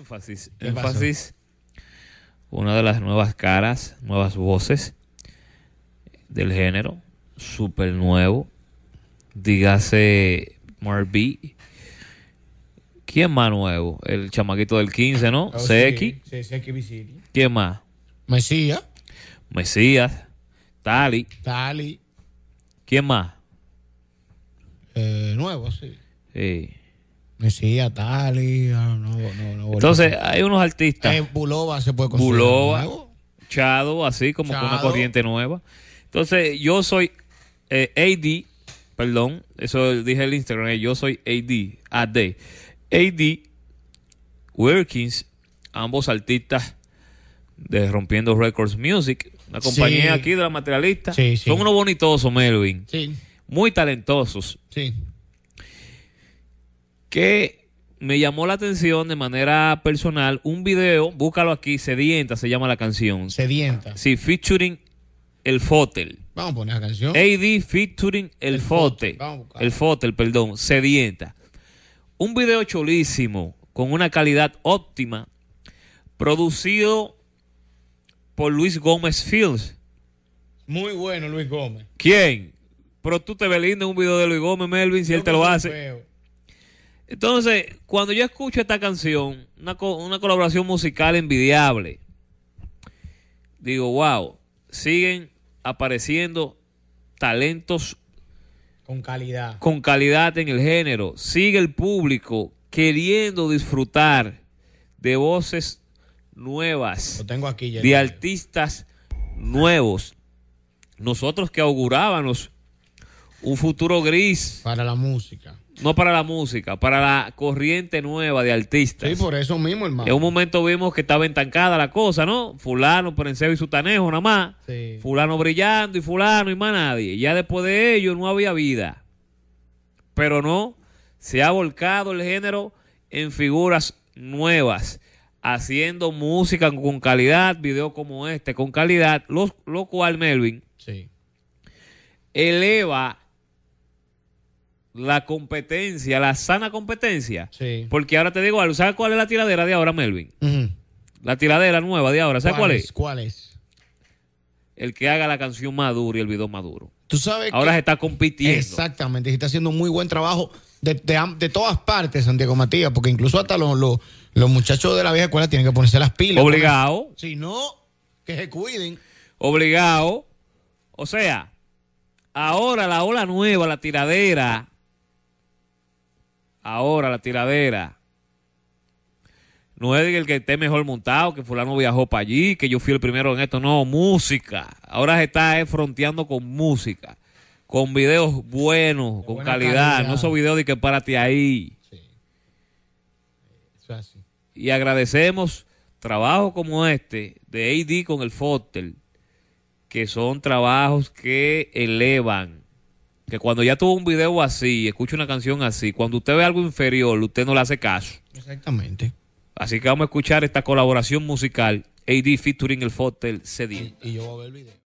énfasis. Énfasis. Una de las nuevas caras, nuevas voces del género. Súper nuevo. Dígase Marby ¿Quién más nuevo? El chamaquito del 15, ¿no? Seki. Oh, sí, ¿Quién más? Mesías. Mesías. Tali. Tali. ¿Quién más? Eh, nuevo, sí. Sí. Sí, a ah, Entonces, hay unos artistas. En eh, Bulova se puede conseguir. Bulova, Chado, así como con una corriente nueva. Entonces, yo soy eh, AD, perdón, eso dije el Instagram, eh, yo soy AD, AD. AD, Wilkins, ambos artistas de Rompiendo Records Music, una compañía aquí de la materialista. Son unos bonitosos, Melvin. Muy talentosos. Sí que me llamó la atención de manera personal un video, búscalo aquí, Sedienta se llama la canción. Sedienta. Sí, featuring El Fotel. Vamos a poner la canción. AD featuring El, el Fotel. El Fotel, perdón, Sedienta. Un video chulísimo, con una calidad óptima, producido por Luis Gómez Fields. Muy bueno, Luis Gómez. ¿Quién? Pero tú te ves lindo un video de Luis Gómez, Melvin, si él te lo hace. Entonces, cuando yo escucho esta canción, una, colaboración musical envidiable, digo, wow, siguen apareciendo talentos con calidad. Con calidad en el género. Sigue el público queriendo disfrutar de voces nuevas. Lo tengo aquí, de artistas nuevos. Nosotros que augurábamos un futuro gris. Para la música. No para la música, para la corriente nueva de artistas. Sí, por eso mismo, hermano. En un momento vimos que estaba entancada la cosa, ¿no? Fulano, Perenceo y Sutanejo, nada más. Fulano brillando y fulano y más nadie. Ya después de ello no había vida. Pero no, se ha volcado el género en figuras nuevas, haciendo música con calidad, video como este con calidad, lo, lo cual, Melvin, sí. eleva la competencia, la sana competencia. Sí. Porque ahora te digo algo, ¿sabes cuál es la tiradera de ahora, Melvin? La tiradera nueva de ahora, ¿sabes cuál, es? ¿Cuál es? El que haga la canción Maduro y el video maduro. Tú sabes Ahora se está compitiendo. Exactamente, se está haciendo un muy buen trabajo de, todas partes, Santiago Matías, porque incluso hasta los, muchachos de la vieja escuela tienen que ponerse las pilas. Obligado. Si no, que se cuiden. Obligado. O sea, ahora la ola nueva, la tiradera, ahora la tiradera. No es el que esté mejor montado, que fulano viajó para allí, que yo fui el primero en esto. No, música. Ahora se está eh, fronteando con música, con videos buenos, con calidad. No esos videos de que párate ahí. Y agradecemos trabajos como este de AD con el fotel que son trabajos que elevan que cuando ya tuvo un video así, escucha una canción así, cuando usted ve algo inferior, usted no le hace caso. Exactamente. Así que vamos a escuchar esta colaboración musical, AD featuring el Fotel CD. y yo voy a ver el video.